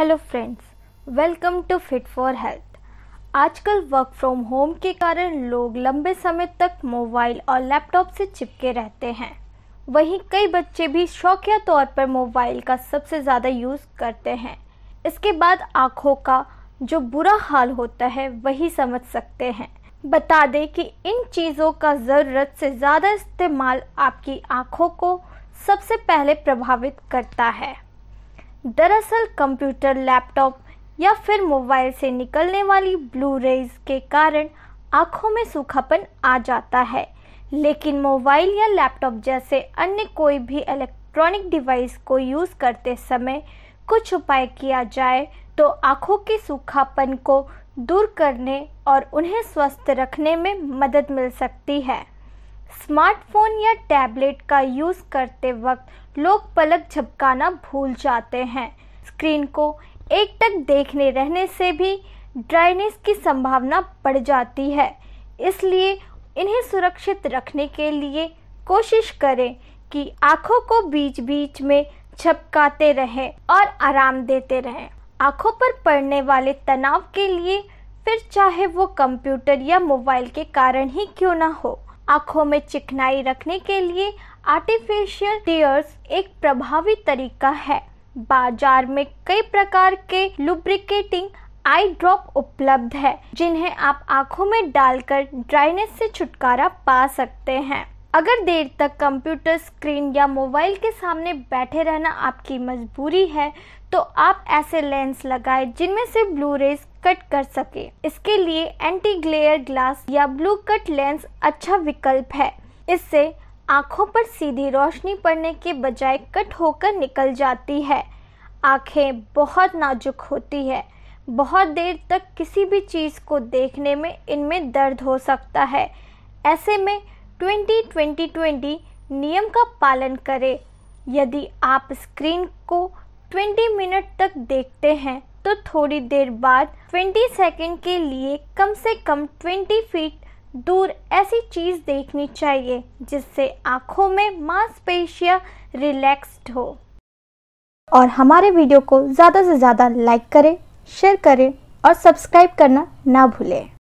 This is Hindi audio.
hello friends welcome to fit for health आजकल वर्क फ्रॉम होम के कारण लोग लंबे समय तक मोबाइल और लैपटॉप से चिपके रहते हैं वहीं कई बच्चे भी शौकिया तौर पर मोबाइल का सबसे ज़्यादा यूज़ करते हैं इसके बाद आँखों का जो बुरा हाल होता है वही समझ सकते हैं बता दें कि इन चीज़ों का ज़रूरत से ज़्यादा इस्तेमाल आपकी आँखों को सबसे पहले प्रभावित करता है दरअसल कंप्यूटर लैपटॉप या फिर मोबाइल से निकलने वाली ब्लू रेज के कारण आँखों में सूखापन आ जाता है लेकिन मोबाइल या लैपटॉप जैसे अन्य कोई भी इलेक्ट्रॉनिक डिवाइस को यूज़ करते समय कुछ उपाय किया जाए तो आँखों के सूखापन को दूर करने और उन्हें स्वस्थ रखने में मदद मिल सकती है स्मार्टफोन या टैबलेट का यूज़ करते वक्त लोग पलक झपकाना भूल जाते हैं स्क्रीन को एक तक देखने रहने से भी ड्राइनेस की संभावना बढ़ जाती है इसलिए इन्हें सुरक्षित रखने के लिए कोशिश करें कि आँखों को बीच बीच में झपकाते रहें और आराम देते रहें आँखों पर पड़ने वाले तनाव के लिए फिर चाहे वो कंप्यूटर या मोबाइल के कारण ही क्यों ना हो आंखों में चिकनाई रखने के लिए आर्टिफिशियल टीयर्स एक प्रभावी तरीका है बाजार में कई प्रकार के लुब्रिकेटिंग आई ड्रॉप उपलब्ध है जिन्हें आप आंखों में डालकर ड्राइनेस से छुटकारा पा सकते हैं अगर देर तक कंप्यूटर स्क्रीन या मोबाइल के सामने बैठे रहना आपकी मजबूरी है तो आप ऐसे लेंस लगाए जिनमें से ब्लू रेज कट कर सके इसके लिए एंटी ग्लेयर ग्लास या ब्लू कट लेंस अच्छा विकल्प है इससे आंखों पर सीधी रोशनी पड़ने के बजाय कट होकर निकल जाती है आंखें बहुत नाजुक होती है बहुत देर तक किसी भी चीज़ को देखने में इनमें दर्द हो सकता है ऐसे में ट्वेंटी ट्वेंटी ट्वेंटी नियम का पालन करें यदि आप स्क्रीन को 20 मिनट तक देखते हैं तो थोड़ी देर बाद 20 सेकंड के लिए कम से कम 20 फीट दूर ऐसी चीज देखनी चाहिए जिससे आंखों में मांसपेशियां रिलैक्स्ड हो और हमारे वीडियो को ज़्यादा से ज़्यादा लाइक करें शेयर करें और सब्सक्राइब करना ना भूलें